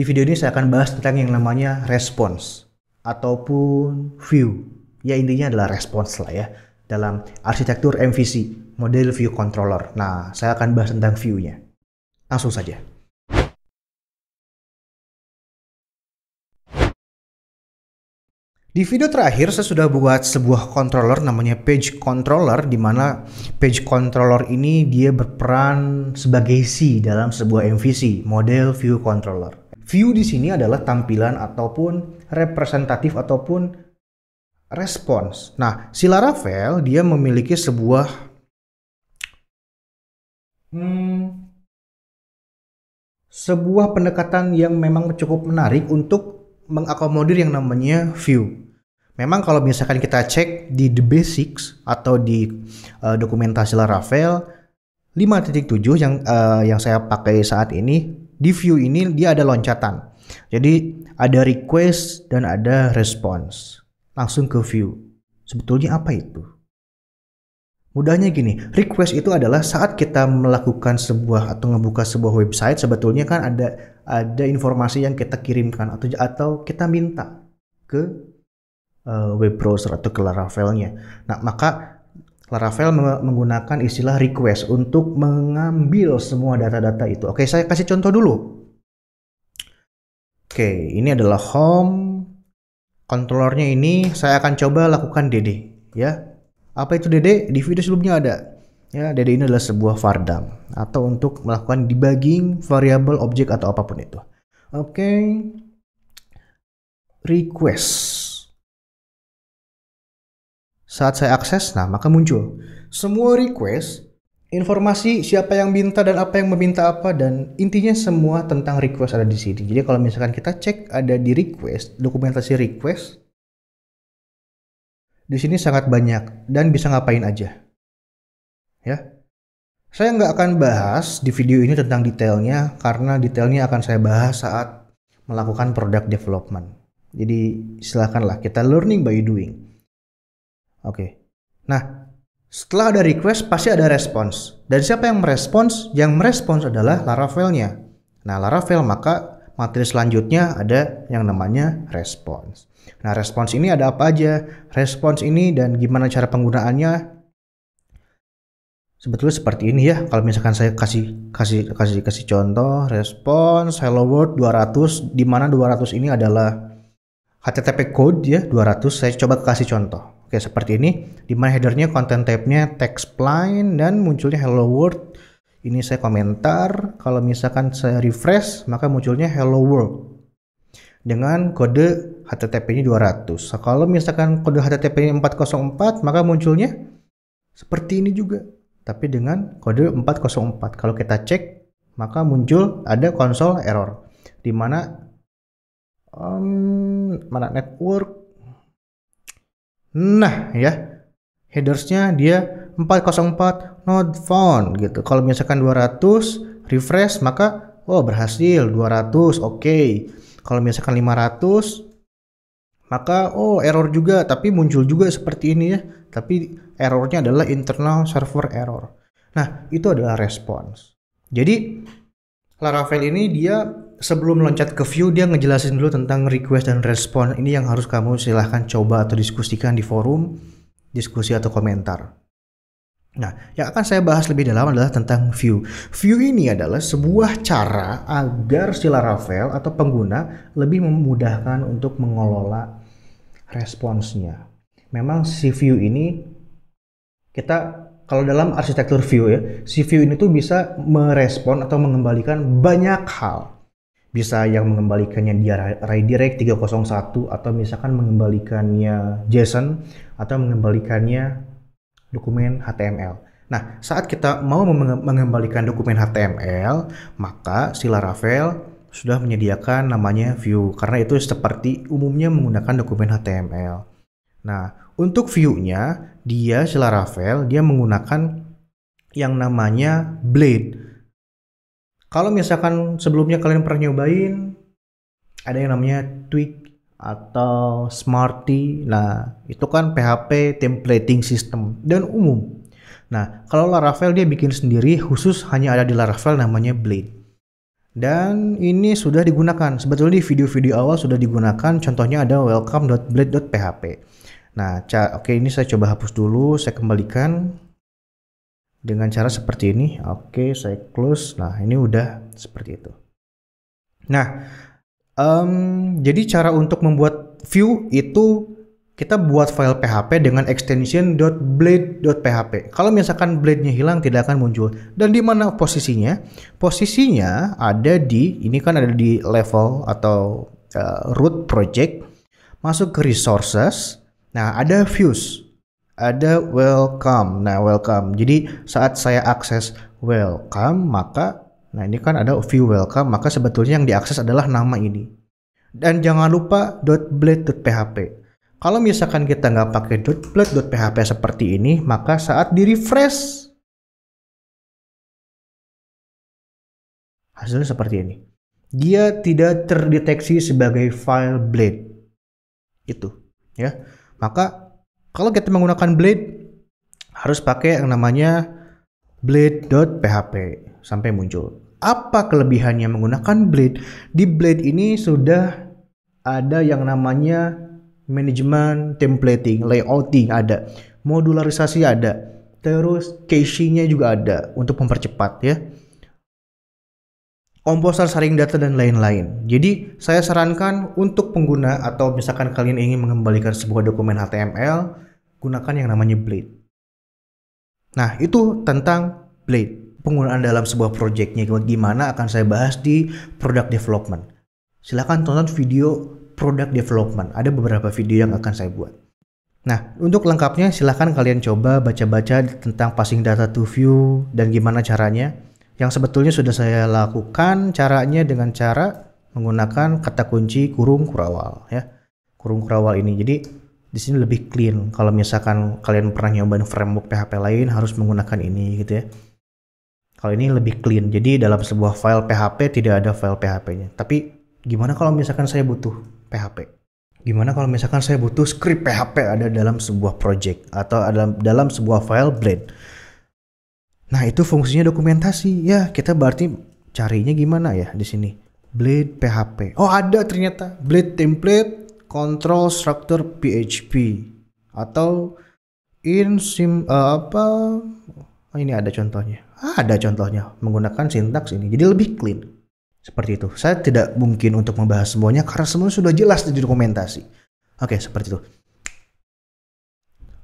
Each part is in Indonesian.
Di video ini saya akan bahas tentang yang namanya response ataupun view. Ya intinya adalah response lah ya dalam arsitektur MVC, model view controller. Nah, saya akan bahas tentang view-nya. Langsung saja. Di video terakhir saya sudah buat sebuah controller namanya page controller di mana page controller ini dia berperan sebagai C dalam sebuah MVC, model view controller. View di sini adalah tampilan ataupun representatif ataupun respons. Nah, si Laravel dia memiliki sebuah hmm, sebuah pendekatan yang memang cukup menarik untuk mengakomodir yang namanya view. Memang kalau misalkan kita cek di the basics atau di uh, dokumentasi Laravel 5.7 yang uh, yang saya pakai saat ini di view ini dia ada loncatan. Jadi ada request dan ada response. Langsung ke view. Sebetulnya apa itu? Mudahnya gini, request itu adalah saat kita melakukan sebuah atau ngebuka sebuah website sebetulnya kan ada ada informasi yang kita kirimkan atau atau kita minta ke uh, web browser atau ke Laravelnya. Nah maka Laravel menggunakan istilah request untuk mengambil semua data-data itu. Oke, saya kasih contoh dulu. Oke, ini adalah home. Controllernya ini saya akan coba lakukan DD, ya. Apa itu DD? Di video sebelumnya ada. Ya, DD ini adalah sebuah vardam atau untuk melakukan debugging variable, objek atau apapun itu. Oke. Request saat saya akses, nah maka muncul semua request, informasi siapa yang minta dan apa yang meminta apa dan intinya semua tentang request ada di sini. Jadi kalau misalkan kita cek ada di request, dokumentasi request di sini sangat banyak dan bisa ngapain aja. Ya. Saya nggak akan bahas di video ini tentang detailnya karena detailnya akan saya bahas saat melakukan product development. Jadi silakanlah kita learning by doing. Oke. Okay. Nah, setelah ada request pasti ada respons. Dan siapa yang merespons? Yang merespons adalah Laravelnya. Nah, Laravel maka materi selanjutnya ada yang namanya respons. Nah, respons ini ada apa aja? Respons ini dan gimana cara penggunaannya? Sebetulnya seperti ini ya. Kalau misalkan saya kasih kasih kasih kasih contoh respons hello world 200 di mana 200 ini adalah HTTP code ya 200. Saya coba kasih contoh. Oke, seperti ini, di mana headernya, content type-nya text plain dan munculnya hello world. Ini saya komentar, kalau misalkan saya refresh, maka munculnya hello world. Dengan kode HTTP-nya 200. So, nah, kalau misalkan kode HTTP-nya 404, maka munculnya seperti ini juga. Tapi dengan kode 404. Kalau kita cek, maka muncul ada konsol error. Di mana, um, mana network, Nah, ya. Headersnya dia 404 not found gitu. Kalau misalkan 200 refresh maka oh berhasil 200 oke. Okay. Kalau misalkan 500 maka oh error juga tapi muncul juga seperti ini ya. Tapi errornya adalah internal server error. Nah, itu adalah response. Jadi Laravel ini dia sebelum loncat ke view dia ngejelasin dulu tentang request dan respon ini yang harus kamu silahkan coba atau diskusikan di forum diskusi atau komentar Nah, yang akan saya bahas lebih dalam adalah tentang view. View ini adalah sebuah cara agar si Laravel atau pengguna lebih memudahkan untuk mengelola responsnya. Memang si view ini kita kalau dalam arsitektur view ya, si view ini tuh bisa merespon atau mengembalikan banyak hal bisa yang mengembalikannya dia Ray Direct 301 atau misalkan mengembalikannya JSON atau mengembalikannya dokumen HTML. Nah, saat kita mau mengembalikan dokumen HTML, maka si Laravel sudah menyediakan namanya view karena itu seperti umumnya menggunakan dokumen HTML. Nah, untuk view-nya dia si Laravel dia menggunakan yang namanya blade kalau misalkan sebelumnya kalian pernah nyobain ada yang namanya Twig atau Smarty. Nah, itu kan PHP templating system dan umum. Nah, kalau Laravel dia bikin sendiri khusus hanya ada di Laravel namanya Blade. Dan ini sudah digunakan. Sebetulnya di video-video awal sudah digunakan. Contohnya ada welcome.blade.php. Nah, oke ini saya coba hapus dulu, saya kembalikan dengan cara seperti ini. Oke, saya close. Nah, ini udah seperti itu. Nah, um, jadi cara untuk membuat view itu kita buat file PHP dengan extension .blade.php. Kalau misalkan blade-nya hilang tidak akan muncul. Dan di mana posisinya? Posisinya ada di ini kan ada di level atau uh, root project. Masuk ke resources. Nah, ada views ada welcome. Nah, welcome. Jadi saat saya akses welcome, maka nah ini kan ada view welcome, maka sebetulnya yang diakses adalah nama ini. Dan jangan lupa .blade.php. Kalau misalkan kita nggak pakai .blade.php seperti ini, maka saat di refresh hasilnya seperti ini. Dia tidak terdeteksi sebagai file blade. Itu, ya. Maka kalau kita menggunakan blade, harus pakai yang namanya blade.php sampai muncul. Apa kelebihannya menggunakan blade? Di blade ini sudah ada yang namanya manajemen templating, layouting ada, modularisasi ada, terus cachingnya juga ada untuk mempercepat ya komposer saring data dan lain-lain. Jadi saya sarankan untuk pengguna atau misalkan kalian ingin mengembalikan sebuah dokumen HTML, gunakan yang namanya Blade. Nah itu tentang Blade, penggunaan dalam sebuah projectnya gimana akan saya bahas di product development. Silahkan tonton video product development, ada beberapa video yang akan saya buat. Nah, untuk lengkapnya silahkan kalian coba baca-baca tentang passing data to view dan gimana caranya yang sebetulnya sudah saya lakukan caranya dengan cara menggunakan kata kunci kurung kurawal ya kurung kurawal ini jadi di sini lebih clean kalau misalkan kalian pernah nyobain framework PHP lain harus menggunakan ini gitu ya kalau ini lebih clean jadi dalam sebuah file PHP tidak ada file PHP nya tapi gimana kalau misalkan saya butuh PHP gimana kalau misalkan saya butuh script PHP ada dalam sebuah project atau ada dalam sebuah file blade Nah itu fungsinya dokumentasi ya kita berarti carinya gimana ya di sini blade PHP. Oh ada ternyata blade template control structure PHP atau in sim uh, apa oh, ini ada contohnya ah, ada contohnya menggunakan sintaks ini jadi lebih clean seperti itu saya tidak mungkin untuk membahas semuanya karena semuanya sudah jelas di dokumentasi oke seperti itu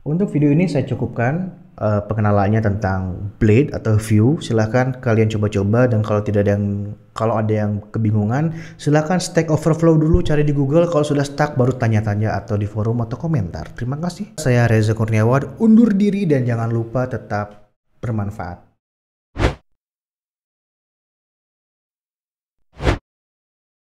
untuk video ini saya cukupkan uh, pengenalannya tentang blade atau view. Silahkan kalian coba-coba dan kalau tidak ada yang kalau ada yang kebingungan, silahkan Stack Overflow dulu cari di Google. Kalau sudah stuck baru tanya-tanya atau di forum atau komentar. Terima kasih. Saya Reza Kurniawan undur diri dan jangan lupa tetap bermanfaat.